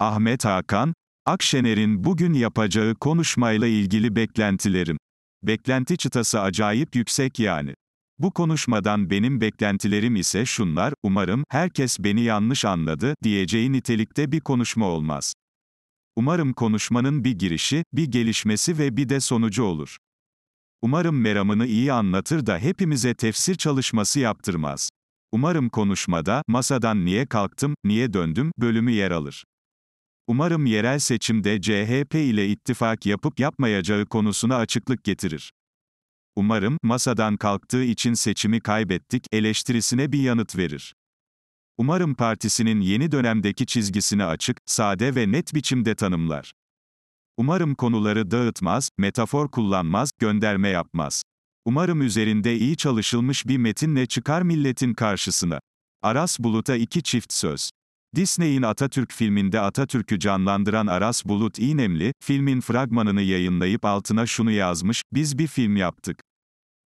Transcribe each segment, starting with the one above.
Ahmet Hakan, Akşener'in bugün yapacağı konuşmayla ilgili beklentilerim. Beklenti çıtası acayip yüksek yani. Bu konuşmadan benim beklentilerim ise şunlar, umarım, herkes beni yanlış anladı, diyeceği nitelikte bir konuşma olmaz. Umarım konuşmanın bir girişi, bir gelişmesi ve bir de sonucu olur. Umarım meramını iyi anlatır da hepimize tefsir çalışması yaptırmaz. Umarım konuşmada, masadan niye kalktım, niye döndüm, bölümü yer alır. Umarım yerel seçimde CHP ile ittifak yapıp yapmayacağı konusuna açıklık getirir. Umarım, masadan kalktığı için seçimi kaybettik, eleştirisine bir yanıt verir. Umarım partisinin yeni dönemdeki çizgisini açık, sade ve net biçimde tanımlar. Umarım konuları dağıtmaz, metafor kullanmaz, gönderme yapmaz. Umarım üzerinde iyi çalışılmış bir metinle çıkar milletin karşısına. Aras Bulut'a iki çift söz. Disney'in Atatürk filminde Atatürk'ü canlandıran Aras Bulut İğnemli, filmin fragmanını yayınlayıp altına şunu yazmış, biz bir film yaptık.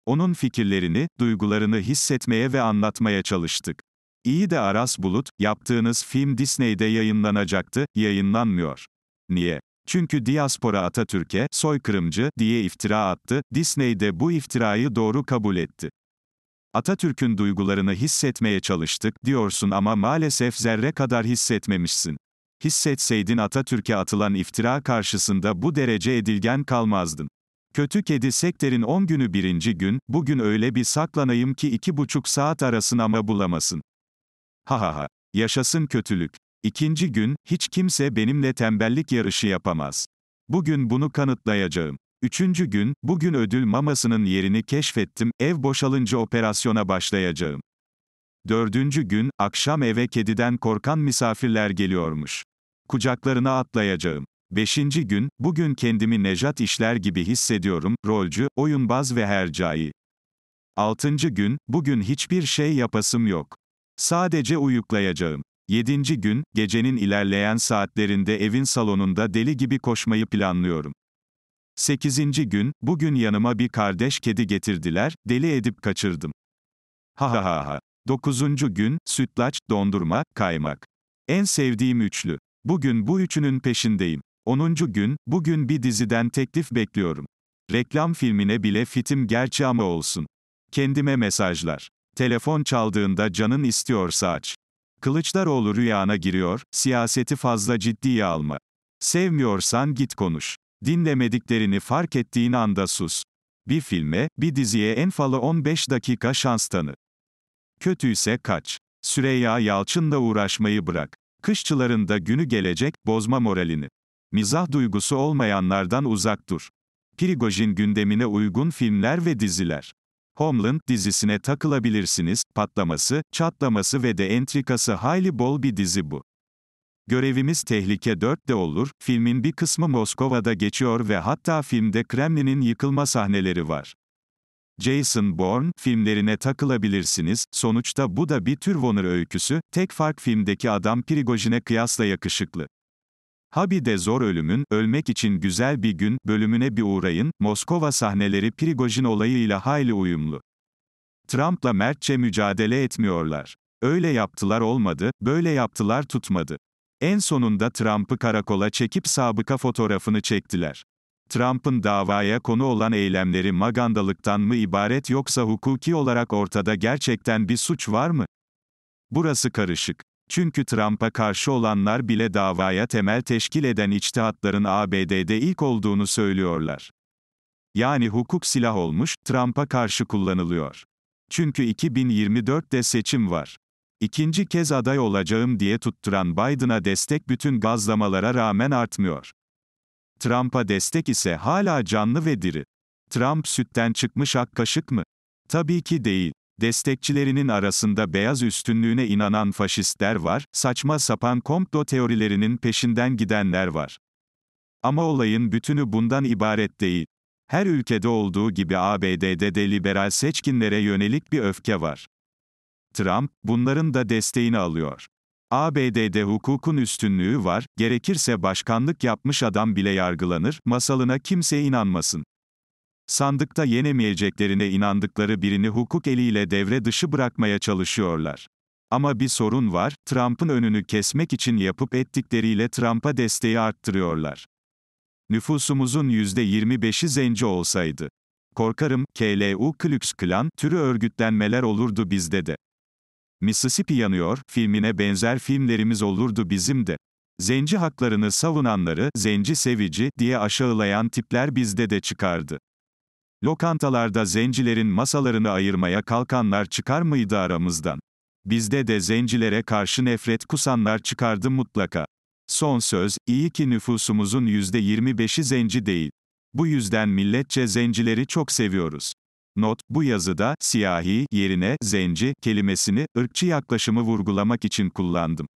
Onun fikirlerini, duygularını hissetmeye ve anlatmaya çalıştık. İyi de Aras Bulut, yaptığınız film Disney'de yayınlanacaktı, yayınlanmıyor. Niye? Çünkü diaspora Atatürk'e, soykırımcı, diye iftira attı, Disney de bu iftirayı doğru kabul etti. Atatürk'ün duygularını hissetmeye çalıştık diyorsun ama maalesef zerre kadar hissetmemişsin. Hissetseydin Atatürk'e atılan iftira karşısında bu derece edilgen kalmazdın. Kötü kedi sekterin 10 günü birinci gün, bugün öyle bir saklanayım ki iki buçuk saat arasın ama bulamasın. Ha ha ha. Yaşasın kötülük. İkinci gün, hiç kimse benimle tembellik yarışı yapamaz. Bugün bunu kanıtlayacağım. Üçüncü gün, bugün ödül mamasının yerini keşfettim, ev boşalınca operasyona başlayacağım. Dördüncü gün, akşam eve kediden korkan misafirler geliyormuş. Kucaklarına atlayacağım. Beşinci gün, bugün kendimi Nejat işler gibi hissediyorum, rolcü, oyunbaz ve hercai. Altıncı gün, bugün hiçbir şey yapasım yok. Sadece uyuklayacağım. Yedinci gün, gecenin ilerleyen saatlerinde evin salonunda deli gibi koşmayı planlıyorum. Sekizinci gün, bugün yanıma bir kardeş kedi getirdiler, deli edip kaçırdım. Ha ha ha ha. Dokuzuncu gün, sütlaç, dondurma, kaymak. En sevdiğim üçlü. Bugün bu üçünün peşindeyim. Onuncu gün, bugün bir diziden teklif bekliyorum. Reklam filmine bile fitim gerçi ama olsun. Kendime mesajlar. Telefon çaldığında canın istiyorsa aç. Kılıçdaroğlu rüyana giriyor, siyaseti fazla ciddiye alma. Sevmiyorsan git konuş. Dinlemediklerini fark ettiğin anda sus. Bir filme, bir diziye en fazla 15 dakika şans tanı. Kötüyse kaç. Süreyya Yalçın'la uğraşmayı bırak. Kışçıların da günü gelecek, bozma moralini. Mizah duygusu olmayanlardan uzak dur. Prigojin gündemine uygun filmler ve diziler. Homeland dizisine takılabilirsiniz, patlaması, çatlaması ve de entrikası hayli bol bir dizi bu. Görevimiz Tehlike 4'de olur, filmin bir kısmı Moskova'da geçiyor ve hatta filmde Kremlin'in yıkılma sahneleri var. Jason Bourne filmlerine takılabilirsiniz, sonuçta bu da bir tür Warner öyküsü, tek fark filmdeki adam Prigojin'e kıyasla yakışıklı. Habi'de zor ölümün, ölmek için güzel bir gün, bölümüne bir uğrayın, Moskova sahneleri Prigojin olayıyla hayli uyumlu. Trump'la mertçe mücadele etmiyorlar. Öyle yaptılar olmadı, böyle yaptılar tutmadı. En sonunda Trump'ı karakola çekip sabıka fotoğrafını çektiler. Trump'ın davaya konu olan eylemleri magandalıktan mı ibaret yoksa hukuki olarak ortada gerçekten bir suç var mı? Burası karışık. Çünkü Trump'a karşı olanlar bile davaya temel teşkil eden içtihatların ABD'de ilk olduğunu söylüyorlar. Yani hukuk silah olmuş, Trump'a karşı kullanılıyor. Çünkü 2024'de seçim var. İkinci kez aday olacağım diye tutturan Biden'a destek bütün gazlamalara rağmen artmıyor. Trump'a destek ise hala canlı ve diri. Trump sütten çıkmış ak kaşık mı? Tabii ki değil. Destekçilerinin arasında beyaz üstünlüğüne inanan faşistler var, saçma sapan komplo teorilerinin peşinden gidenler var. Ama olayın bütünü bundan ibaret değil. Her ülkede olduğu gibi ABD'de de liberal seçkinlere yönelik bir öfke var. Trump, bunların da desteğini alıyor. ABD'de hukukun üstünlüğü var, gerekirse başkanlık yapmış adam bile yargılanır, masalına kimse inanmasın. Sandıkta yenemeyeceklerine inandıkları birini hukuk eliyle devre dışı bırakmaya çalışıyorlar. Ama bir sorun var, Trump'ın önünü kesmek için yapıp ettikleriyle Trump'a desteği arttırıyorlar. Nüfusumuzun %25'i zenci olsaydı. Korkarım, KLU Klux Klan, türü örgütlenmeler olurdu bizde de. Mississippi Yanıyor filmine benzer filmlerimiz olurdu bizim de. Zenci haklarını savunanları, zenci sevici diye aşağılayan tipler bizde de çıkardı. Lokantalarda zencilerin masalarını ayırmaya kalkanlar çıkar mıydı aramızdan? Bizde de zencilere karşı nefret kusanlar çıkardı mutlaka. Son söz, iyi ki nüfusumuzun %25'i zenci değil. Bu yüzden milletçe zencileri çok seviyoruz. Not, bu yazıda, siyahi, yerine, zenci, kelimesini, ırkçı yaklaşımı vurgulamak için kullandım.